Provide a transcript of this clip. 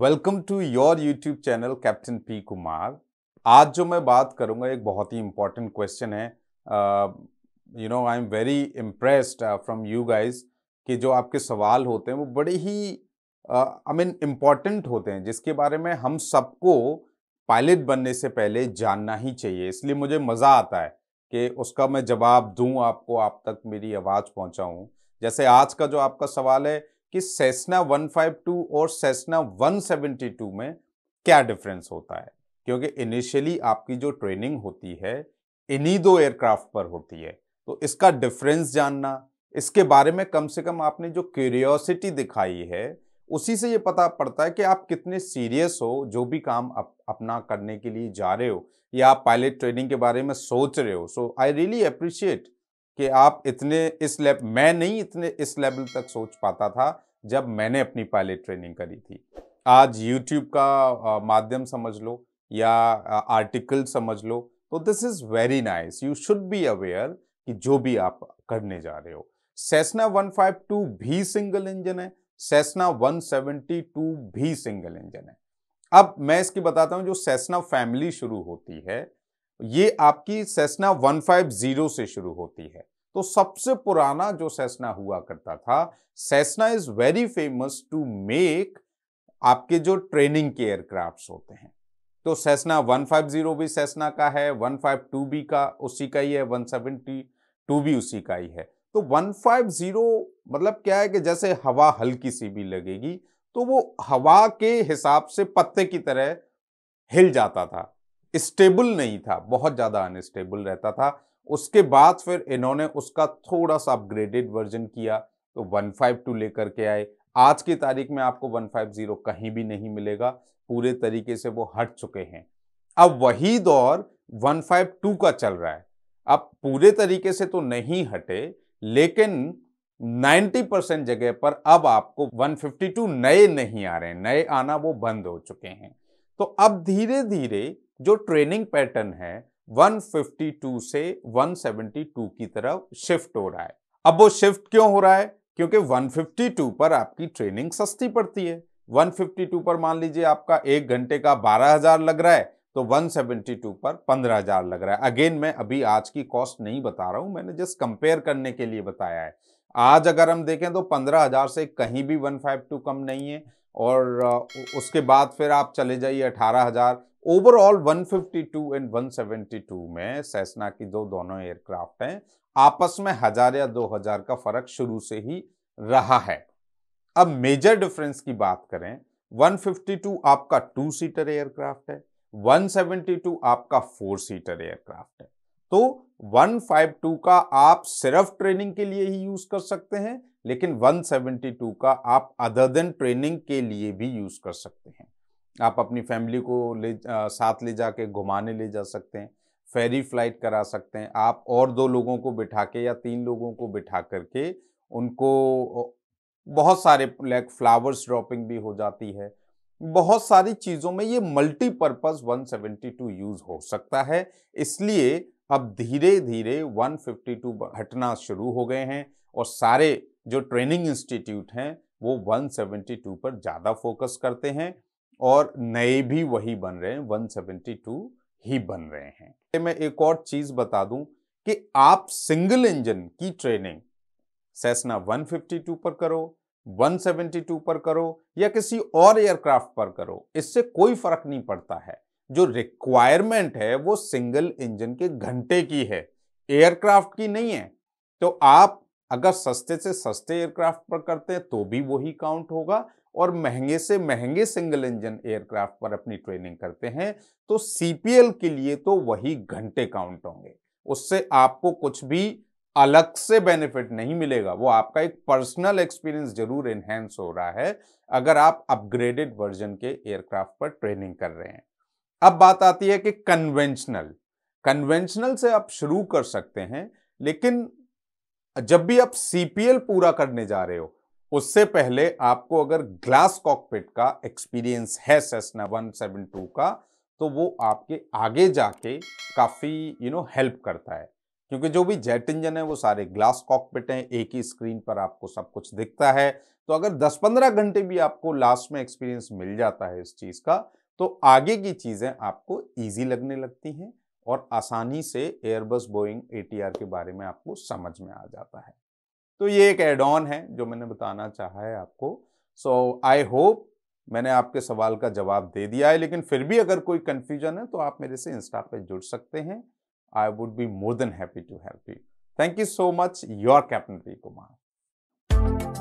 welcome to your YouTube channel captain P Kumar आज जो मैं बात करूंगा एक बहुत ही इम्पोर्टेंट क्वेश्चन है you know I am very impressed from you guys कि जो आपके सवाल होते हैं वो बड़े ही आई मीन इम्पॉर्टेंट होते हैं जिसके बारे में हम सबको पायलट बनने से पहले जानना ही चाहिए इसलिए मुझे मज़ा आता है कि उसका मैं जवाब दूं आपको आप तक मेरी आवाज़ पहुंचाऊं जैसे आज का जो आपका सवाल है कि सेसना 152 और सेसना 172 में क्या डिफरेंस होता है क्योंकि इनिशियली आपकी जो ट्रेनिंग होती है इन्हीं दो एयरक्राफ्ट पर होती है तो इसका डिफरेंस जानना इसके बारे में कम से कम आपने जो क्यूरियोसिटी दिखाई है उसी से ये पता पड़ता है कि आप कितने सीरियस हो जो भी काम अप, अपना करने के लिए जा रहे हो या आप पायलट ट्रेनिंग के बारे में सोच रहे हो सो आई रियली अप्रिशिएट कि आप इतने इस ले मैं नहीं इतने इस लेवल तक सोच पाता था जब मैंने अपनी पायलट ट्रेनिंग करी थी आज यूट्यूब का माध्यम समझ लो या आर्टिकल समझ लो तो this is very nice you should be aware कि जो भी आप करने जा रहे हो सेसना 152 भी सिंगल इंजन है सेसना 172 भी सिंगल इंजन है अब मैं इसकी बताता हूँ जो सेसना फैमिली शुरू होती है ये आपकी सेसना 150 से शुरू होती है तो सबसे पुराना जो सेसना हुआ करता था Cessna is very famous to make आपके जो ट्रेनिंग के एयरक्राफ्ट होते हैं तो सेसना 150 भी सेसना का है 152 भी का उसी का ही है 172 भी उसी का ही है तो 150 मतलब क्या है कि जैसे हवा हल्की सी भी लगेगी तो वो हवा के हिसाब से पत्ते की तरह हिल जाता था स्टेबल नहीं था बहुत ज़्यादा अनस्टेबल रहता था उसके बाद फिर इन्होंने उसका थोड़ा सा अपग्रेडेड वर्जन किया तो 152 लेकर के आए आज की तारीख में आपको 150 कहीं भी नहीं मिलेगा पूरे तरीके से वो हट चुके हैं अब वही दौर 152 का चल रहा है अब पूरे तरीके से तो नहीं हटे लेकिन 90 परसेंट जगह पर अब आपको 152 नए नहीं आ रहे नए आना वो बंद हो चुके हैं तो अब धीरे धीरे जो ट्रेनिंग पैटर्न है 152 से 172 की तरफ शिफ्ट हो रहा है अब वो शिफ्ट क्यों हो रहा है क्योंकि 152 पर आपकी ट्रेनिंग सस्ती पड़ती है 152 पर मान लीजिए आपका एक घंटे का 12000 लग रहा है तो 172 पर 15000 लग रहा है अगेन मैं अभी आज की कॉस्ट नहीं बता रहा हूं मैंने जस्ट कंपेयर करने के लिए बताया है आज अगर हम देखें तो 15000 से कहीं भी 152 कम नहीं है और उसके बाद फिर आप चले जाइए अठारह हज़ार ओवरऑल 152 एंड 172 में सेसना की दो दोनों एयरक्राफ्ट हैं आपस में हज़ार या दो हज़ार का फ़र्क शुरू से ही रहा है अब मेजर डिफरेंस की बात करें 152 आपका टू सीटर एयरक्राफ्ट है 172 आपका फोर सीटर एयरक्राफ्ट है तो 152 का आप सिर्फ ट्रेनिंग के लिए ही यूज कर सकते हैं लेकिन 172 का आप अदर देन ट्रेनिंग के लिए भी यूज़ कर सकते हैं आप अपनी फैमिली को ले आ, साथ ले जाके घुमाने ले जा सकते हैं फेरी फ्लाइट करा सकते हैं आप और दो लोगों को बिठा के या तीन लोगों को बिठा करके उनको बहुत सारे लाइक फ्लावर्स ड्रॉपिंग भी हो जाती है बहुत सारी चीज़ों में ये मल्टीपर्पज़ 172 यूज़ हो सकता है इसलिए अब धीरे धीरे 152 हटना शुरू हो गए हैं और सारे जो ट्रेनिंग इंस्टीट्यूट हैं वो 172 पर ज़्यादा फोकस करते हैं और नए भी वही बन रहे हैं 172 ही बन रहे हैं मैं एक और चीज़ बता दूं कि आप सिंगल इंजन की ट्रेनिंग सेसना 152 पर करो 172 पर करो या किसी और एयरक्राफ्ट पर करो इससे कोई फर्क नहीं पड़ता है जो रिक्वायरमेंट है वो सिंगल इंजन के घंटे की है एयरक्राफ्ट की नहीं है तो आप अगर सस्ते से सस्ते एयरक्राफ्ट पर करते हैं तो भी वही काउंट होगा और महंगे से महंगे सिंगल इंजन एयरक्राफ्ट पर अपनी ट्रेनिंग करते हैं तो सी के लिए तो वही घंटे काउंट होंगे उससे आपको कुछ भी अलग से बेनिफिट नहीं मिलेगा वो आपका एक पर्सनल एक्सपीरियंस जरूर इन्हेंस हो रहा है अगर आप अपग्रेडेड वर्जन के एयरक्राफ्ट पर ट्रेनिंग कर रहे हैं अब बात आती है कि कन्वेंशनल कन्वेंशनल से आप शुरू कर सकते हैं लेकिन जब भी आप सीपीएल पूरा करने जा रहे हो उससे पहले आपको अगर ग्लास कॉकपिट का एक्सपीरियंस है सेसना टू का तो वो आपके आगे जाके काफ़ी यू नो हेल्प करता है क्योंकि जो भी जेट इंजन है वो सारे ग्लास कॉकपिट हैं एक ही स्क्रीन पर आपको सब कुछ दिखता है तो अगर 10-15 घंटे भी आपको लास्ट में एक्सपीरियंस मिल जाता है इस चीज़ का तो आगे की चीज़ें आपको ईजी लगने लगती हैं और आसानी से एयरबस बोइंग ए के बारे में आपको समझ में आ जाता है तो ये एक एड ऑन है जो मैंने बताना चाहा है आपको सो आई होप मैंने आपके सवाल का जवाब दे दिया है लेकिन फिर भी अगर कोई कन्फ्यूजन है तो आप मेरे से इंस्टा पे जुड़ सकते हैं I would be more than happy to help you thank you so much your captain Ravi Kumar